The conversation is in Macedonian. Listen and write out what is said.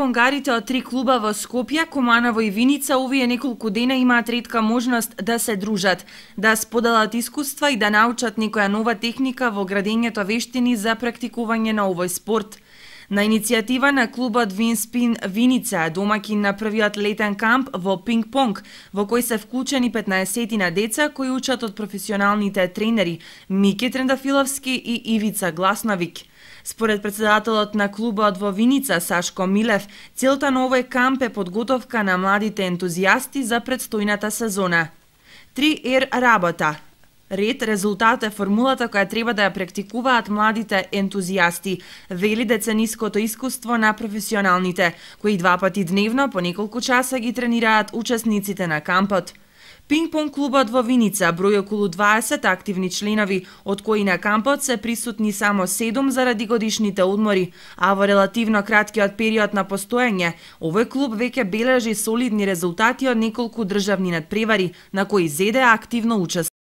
Шпонгарите од три клуба во Скопје, Команово и Виница овие неколку дена имаат ретка можност да се дружат, да споделат искуства и да научат некоја нова техника во градењето вештини за практикување на овој спорт. На иницијатива на клубот Винспин Виница, домакин на првиот летен камп во пинг-понг, во кој се вклучени 15 на деца кои учат од професионалните тренери Мики Трендафиловски и Ивица Гласновик. Според председателот на клубот во Виница Сашко Милев, целта на овој камп е подготовка на младите ентузијасти за предстојната сезона. 3R работа, Ред резултат е формулата која треба да ја практикуваат младите ентузијасти, вели децениското искуство на професионалните, кои два пати дневно по неколку часа ги тренираат учесниците на кампот. Пинг-понг клубот во Виница број околу 20 активни членови, од кои на кампот се присутни само 7 заради годишните одмори, а во релативно краткиот период на постоење, овој клуб веќе бележи солидни резултати од неколку државни надпревари, на кои зеде активно учество.